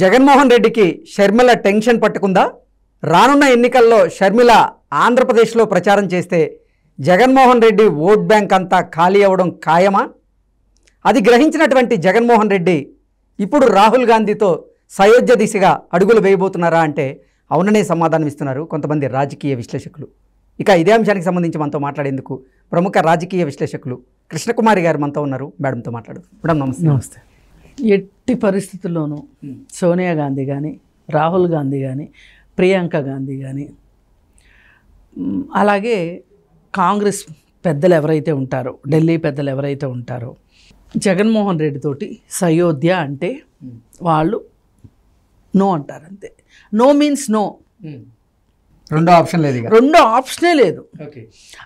జగన్మోహన్ రెడ్డికి షర్మిల టెన్షన్ పట్టుకుందా రానున్న ఎన్నికల్లో షర్మిల ఆంధ్రప్రదేశ్లో ప్రచారం చేస్తే జగన్మోహన్ రెడ్డి ఓట్ బ్యాంక్ అంతా ఖాళీ అవ్వడం ఖాయమా అది గ్రహించినటువంటి జగన్మోహన్ రెడ్డి ఇప్పుడు రాహుల్ గాంధీతో సయోధ్య దిశగా అడుగులు వేయబోతున్నారా అంటే అవుననే సమాధానం ఇస్తున్నారు కొంతమంది రాజకీయ విశ్లేషకులు ఇక ఇదే అంశానికి సంబంధించి మనతో మాట్లాడేందుకు ప్రముఖ రాజకీయ విశ్లేషకులు కృష్ణకుమారి గారు మనతో ఉన్నారు మేడంతో మాట్లాడు మేడం నమస్తే నమస్తే ఎట్టి పరిస్థితుల్లోనూ సోనియా గాంధీ కానీ రాహుల్ గాంధీ కానీ ప్రియాంక గాంధీ కానీ అలాగే కాంగ్రెస్ పెద్దలు ఎవరైతే ఉంటారో ఢిల్లీ పెద్దలు ఎవరైతే ఉంటారో జగన్మోహన్ రెడ్డి తోటి సయోధ్య అంటే వాళ్ళు నో అంటారు అంతే నో మీన్స్ నో రెండో ఆప్షన్ లేదు రెండో ఆప్షనే లేదు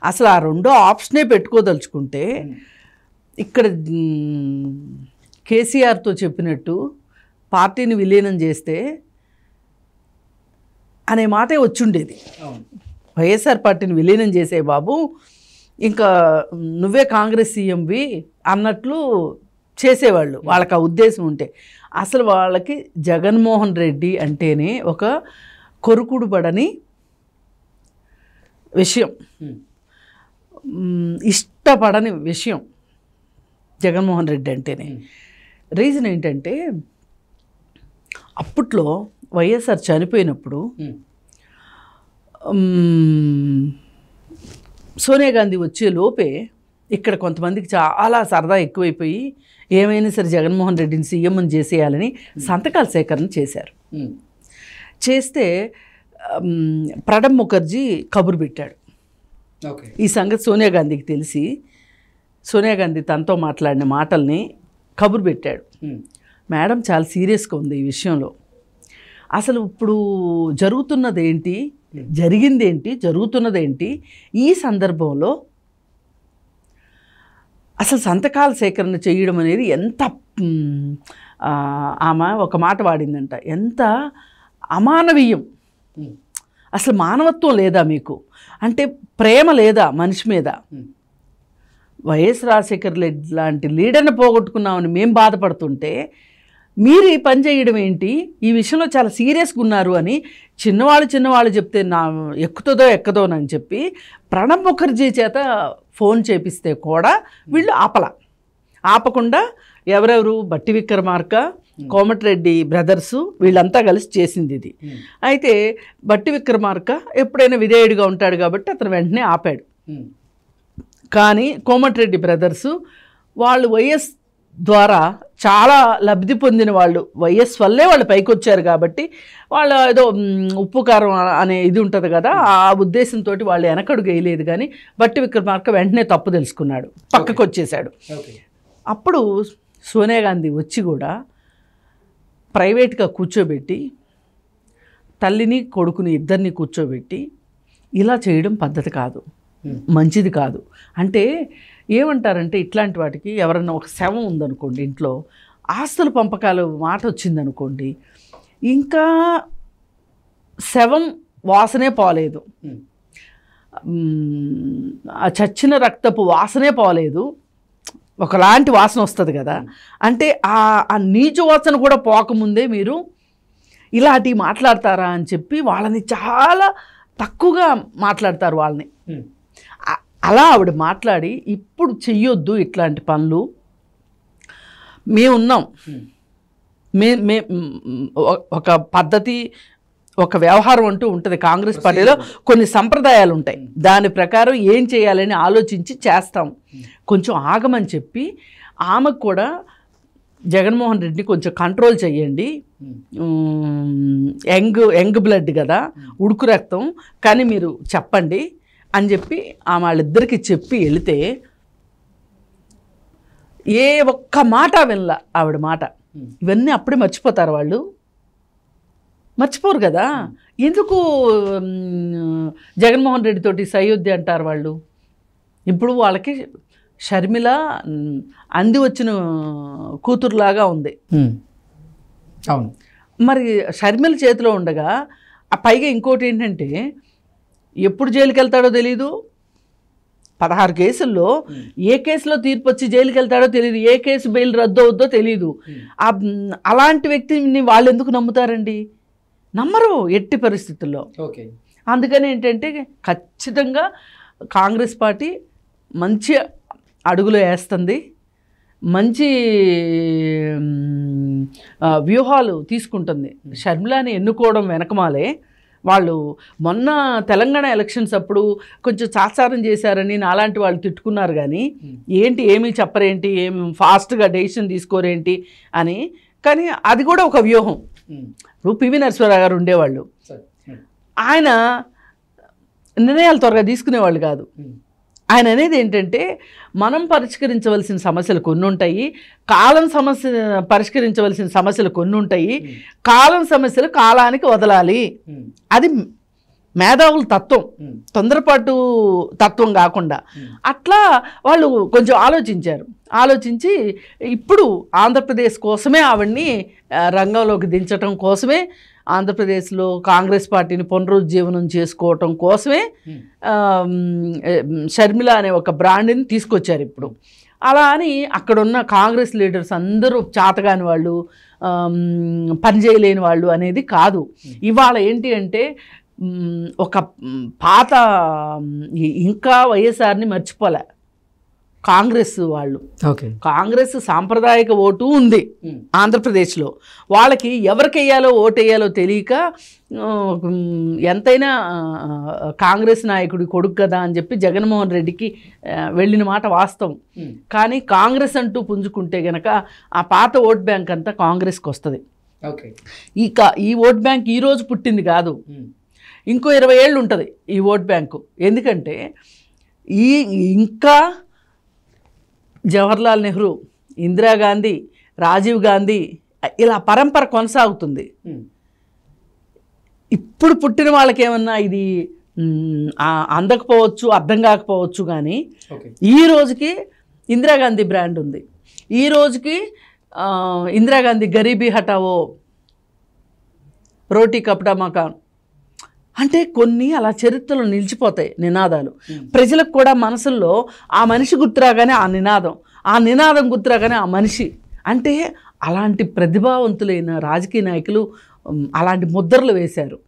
అసలు ఆ రెండో ఆప్షనే పెట్టుకోదలుచుకుంటే ఇక్కడ కేసీఆర్తో చెప్పినట్టు పార్టీని విలీనం చేస్తే అనే మాటే వచ్చుండేది వైఎస్ఆర్ పార్టీని విలీనం చేసే బాబు ఇంకా నువ్వే కాంగ్రెస్ సీఎంవి అన్నట్లు చేసేవాళ్ళు వాళ్ళకి ఆ ఉద్దేశం ఉంటే అసలు వాళ్ళకి జగన్మోహన్ రెడ్డి అంటేనే ఒక కొరుకుడు పడని విషయం ఇష్టపడని విషయం జగన్మోహన్ రెడ్డి అంటేనే రీజన్ ఏంటంటే అప్పట్లో వైఎస్ఆర్ చనిపోయినప్పుడు సోనియా గాంధీ వచ్చే లోపే ఇక్కడ కొంతమందికి చాలా సరదా ఎక్కువైపోయి ఏమైనా సరే జగన్మోహన్ రెడ్డిని సీఎంని చేసేయాలని సంతకాల సేకరణ చేశారు చేస్తే ప్రణబ్ ముఖర్జీ కబురు పెట్టాడు ఈ సంగతి సోనియా గాంధీకి తెలిసి సోనియా గాంధీ తనతో మాట్లాడిన మాటల్ని కబురు పెట్టాడు మేడం చాలా సీరియస్గా ఉంది ఈ విషయంలో అసలు ఇప్పుడు జరుగుతున్నదేంటి జరిగిందేంటి జరుగుతున్నదేంటి ఈ సందర్భంలో అసలు సంతకాల సేకరణ చేయడం అనేది ఎంత ఆమె ఒక మాట వాడిందంట ఎంత అమానవీయం అసలు మానవత్వం లేదా మీకు అంటే ప్రేమ లేదా మనిషి మీద వైఎస్ రాజశేఖర్ రెడ్డి లాంటి లీడర్ని పోగొట్టుకున్నామని మేము బాధపడుతుంటే మీరు ఈ పని చేయడం ఏంటి ఈ విషయంలో చాలా సీరియస్గా ఉన్నారు అని చిన్నవాళ్ళు చిన్నవాళ్ళు చెప్తే నా ఎక్కుతుందో ఎక్కదోనని చెప్పి ప్రణబ్ ముఖర్జీ చేత ఫోన్ చేపిస్తే కూడా వీళ్ళు ఆపల ఆపకుండా ఎవరెవరు బట్టి విక్రమార్క కోమటిరెడ్డి బ్రదర్సు వీళ్ళంతా కలిసి చేసింది ఇది అయితే బట్టి విక్రమార్క ఎప్పుడైనా విధేయుడిగా ఉంటాడు కాబట్టి అతను వెంటనే ఆపాడు కానీ కోమటిరెడ్డి బ్రదర్సు వాళ్ళు వైఎస్ ద్వారా చాలా లబ్ధి పొందిన వాళ్ళు వైఎస్ వల్లే వాళ్ళు పైకి వచ్చారు కాబట్టి వాళ్ళు ఏదో ఉప్పు కారం అనే ఇది ఉంటుంది కదా ఆ ఉద్దేశంతో వాళ్ళు వెనకడుగు వేయలేదు కానీ బట్టి విక్రమార్క వెంటనే తప్పు తెలుసుకున్నాడు పక్కకు వచ్చేసాడు అప్పుడు సోనియా గాంధీ వచ్చి కూడా ప్రైవేట్గా కూర్చోబెట్టి తల్లిని కొడుకుని ఇద్దరిని కూర్చోబెట్టి ఇలా చేయడం పద్ధతి కాదు మంచిది కాదు అంటే ఏమంటారంటే ఇట్లాంటి వాటికి ఎవరైనా ఒక శవం ఉందనుకోండి ఇంట్లో ఆస్తుల పంపకాలు మాట వచ్చిందనుకోండి ఇంకా శవం వాసనే పోలేదు ఆ చచ్చిన రక్తపు వాసనే పోలేదు ఒకలాంటి వాసన వస్తుంది కదా అంటే ఆ నీచు వాసన కూడా పోకముందే మీరు ఇలాంటివి మాట్లాడతారా అని చెప్పి వాళ్ళని చాలా తక్కువగా మాట్లాడతారు వాళ్ళని అలా ఆవిడ మాట్లాడి ఇప్పుడు చెయ్యొద్దు ఇట్లాంటి పనులు మేమున్నాం మే మే ఒక పద్ధతి ఒక వ్యవహారం అంటూ ఉంటుంది కాంగ్రెస్ పార్టీలో కొన్ని సంప్రదాయాలు ఉంటాయి దాని ప్రకారం ఏం చేయాలని ఆలోచించి చేస్తాం కొంచెం ఆగమని చెప్పి ఆమెకు కూడా జగన్మోహన్ రెడ్డిని కొంచెం కంట్రోల్ చేయండి యంగ్ యంగ్ బ్లడ్ కదా ఉడుకు రక్తం కానీ మీరు చెప్పండి అని చెప్పి ఆ వాళ్ళిద్దరికి చెప్పి వెళితే ఏ ఒక్క మాట వినలా ఆవిడ మాట ఇవన్నీ అప్పుడే మర్చిపోతారు వాళ్ళు మర్చిపోరు కదా ఎందుకు జగన్మోహన్ రెడ్డితోటి సయోధ్య అంటారు వాళ్ళు ఇప్పుడు వాళ్ళకి షర్మిల అంది వచ్చిన కూతురులాగా ఉంది అవును మరి షర్మిల చేతిలో ఉండగా పైగా ఇంకోటి ఏంటంటే ఎప్పుడు జైలుకి వెళ్తాడో తెలీదు పదహారు కేసుల్లో ఏ కేసులో తీర్పు వచ్చి జైలుకి వెళ్తాడో తెలియదు ఏ కేసు బెయిల్ రద్దు అవుద్దో తెలియదు అలాంటి వ్యక్తిని వాళ్ళు ఎందుకు నమ్ముతారండి నమ్మరు ఎట్టి పరిస్థితుల్లో ఓకే అందుకని ఏంటంటే ఖచ్చితంగా కాంగ్రెస్ పార్టీ మంచి అడుగులు వేస్తుంది మంచి వ్యూహాలు తీసుకుంటుంది షర్మిలాని ఎన్నుకోవడం వెనకమాలే వాళ్ళు మొన్న తెలంగాణ ఎలక్షన్స్ అప్పుడు కొంచెం చాచారం చేశారని నాలాంటి వాళ్ళు తిట్టుకున్నారు కానీ hmm. ఏంటి ఏమీ చెప్పరేంటి ఏం ఫాస్ట్గా డెసిషన్ తీసుకోరేంటి అని కానీ అది కూడా ఒక వ్యూహం ఇప్పుడు hmm. పివి నరసింహరావు గారు ఉండేవాళ్ళు ఆయన నిర్ణయాలు త్వరగా తీసుకునేవాళ్ళు కాదు hmm. ఆయన అనేది ఏంటంటే మనం పరిష్కరించవలసిన సమస్యలు కొన్ని ఉంటాయి కాలం సమస్య పరిష్కరించవలసిన సమస్యలు కొన్ని ఉంటాయి కాలం సమస్యలు కాలానికి వదలాలి అది మేధావుల తత్వం తొందరపాటు తత్వం కాకుండా అట్లా వాళ్ళు కొంచెం ఆలోచించారు ఆలోచించి ఇప్పుడు ఆంధ్రప్రదేశ్ కోసమే ఆవిడ్ని రంగంలోకి దించడం కోసమే ఆంధ్రప్రదేశ్లో కాంగ్రెస్ పార్టీని పునరుజ్జీవనం చేసుకోవటం కోసమే hmm. షర్మిల అనే ఒక బ్రాండ్ని తీసుకొచ్చారు ఇప్పుడు అలా అని అక్కడున్న కాంగ్రెస్ లీడర్స్ అందరూ చాతగాని వాళ్ళు పనిచేయలేని వాళ్ళు అనేది కాదు hmm. ఇవాళ ఏంటి అంటే ఒక పాత ఇంకా వైఎస్ఆర్ని మర్చిపోలే కాంగ్రెస్ వాళ్ళు కాంగ్రెస్ సాంప్రదాయక ఓటు ఉంది ఆంధ్రప్రదేశ్లో వాళ్ళకి ఎవరికెయ్యాలో ఓటేయాలో తెలియక ఎంతైనా కాంగ్రెస్ నాయకుడి కొడుకు కదా అని చెప్పి జగన్మోహన్ రెడ్డికి వెళ్ళిన మాట వాస్తవం కానీ కాంగ్రెస్ అంటూ పుంజుకుంటే గనక ఆ పాత ఓట్ బ్యాంక్ అంతా కాంగ్రెస్కి వస్తుంది ఈ కా ఈ ఓట్ బ్యాంక్ ఈరోజు పుట్టింది కాదు ఇంకో ఇరవై ఏళ్ళు ఉంటుంది ఈ ఓట్ బ్యాంకు ఎందుకంటే ఈ ఇంకా జవహర్లాల్ నెహ్రూ ఇందిరాగాంధీ రాజీవ్ గాంధీ ఇలా పరంపర కొనసాగుతుంది ఇప్పుడు పుట్టిన వాళ్ళకేమన్నా ఇది అందకపోవచ్చు అర్థం కాకపోవచ్చు కానీ ఈ రోజుకి ఇందిరాగాంధీ బ్రాండ్ ఉంది ఈ రోజుకి ఇందిరాగాంధీ గరీబీ హటావో రోటీ కపటా మకాన్ అంటే కొన్ని అలా చరిత్రలో నిలిచిపోతాయి నినాదాలు ప్రజలకు కూడా మనసుల్లో ఆ మనిషి గుర్తురాగానే ఆ నినాదం ఆ నినాదం గుర్తురాగానే ఆ మనిషి అంటే అలాంటి ప్రతిభావంతులైన రాజకీయ నాయకులు అలాంటి ముద్రలు వేశారు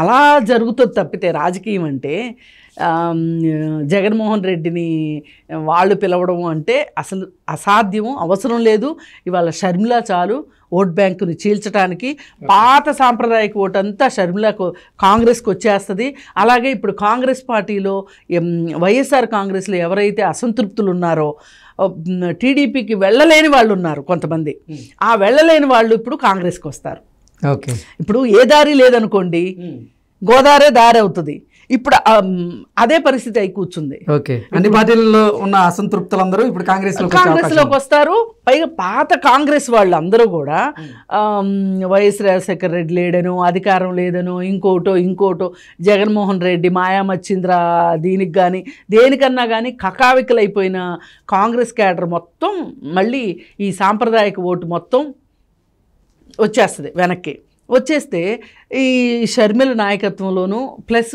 అలా జరుగుతుంది తప్పితే రాజకీయం అంటే జగన్మోహన్ రెడ్డిని వాళ్ళు పిలవడం అంటే అసలు అసాధ్యము అవసరం లేదు ఇవాళ షర్మిల చాలు ఓట్ బ్యాంకుని చీల్చడానికి పాత సాంప్రదాయక ఓటు అంతా షర్మిలకు కాంగ్రెస్కి వచ్చేస్తుంది అలాగే ఇప్పుడు కాంగ్రెస్ పార్టీలో వైఎస్ఆర్ కాంగ్రెస్లో ఎవరైతే అసంతృప్తులు ఉన్నారో టీడీపీకి వెళ్ళలేని వాళ్ళు ఉన్నారు కొంతమంది ఆ వెళ్ళలేని వాళ్ళు ఇప్పుడు కాంగ్రెస్కి వస్తారు ఓకే ఇప్పుడు ఏ దారి లేదనుకోండి గోదావరి దారి అవుతుంది ఇప్పుడు అదే పరిస్థితి అయి కూర్చుంది అన్ని పార్టీలలో ఉన్న అసంతృప్తులందరూ ఇప్పుడు కాంగ్రెస్ కాంగ్రెస్ లోకి వస్తారు పైగా పాత కాంగ్రెస్ వాళ్ళు అందరూ కూడా వైఎస్ రాజశేఖర రెడ్డి లేడను అధికారం లేదను ఇంకోటో ఇంకోటో జగన్మోహన్ రెడ్డి మాయామచ్చింద్ర దీనికి కానీ దేనికన్నా కానీ కకావికలైపోయిన కాంగ్రెస్ క్యాడర్ మొత్తం మళ్ళీ ఈ సాంప్రదాయక ఓటు మొత్తం వచ్చేస్తుంది వెనక్కి వచ్చేస్తే ఈ షర్మిల నాయకత్వంలోనూ ప్లస్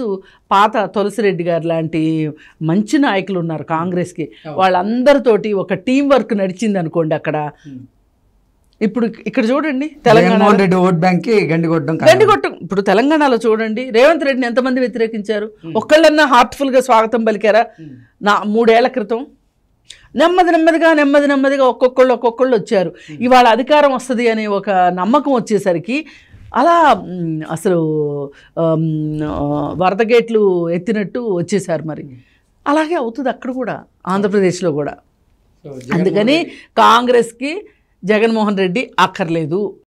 పాత తులసిరెడ్డి గారు లాంటి మంచి నాయకులు ఉన్నారు కాంగ్రెస్కి వాళ్ళందరితోటి ఒక టీం వర్క్ నడిచింది అనుకోండి అక్కడ ఇప్పుడు ఇక్కడ చూడండి తెలంగాణ ఓట్ బ్యాంక్కి గండి గండిగొట్టం ఇప్పుడు తెలంగాణలో చూడండి రేవంత్ రెడ్డిని ఎంతమంది వ్యతిరేకించారు ఒక్కళ్ళన్నా హార్ట్ఫుల్గా స్వాగతం పలికారా నా మూడేళ్ల క్రితం నెమ్మది నెమ్మదిగా నెమ్మది నెమ్మదిగా ఒక్కొక్కళ్ళు ఒక్కొక్కళ్ళు వచ్చారు ఇవాళ అధికారం వస్తుంది అనే ఒక నమ్మకం వచ్చేసరికి అలా అసలు వరదగేట్లు ఎత్తినట్టు వచ్చేసారు మరి అలాగే అవుతుంది అక్కడ కూడా ఆంధ్రప్రదేశ్లో కూడా అందుకని కాంగ్రెస్కి జగన్మోహన్ రెడ్డి అక్కర్లేదు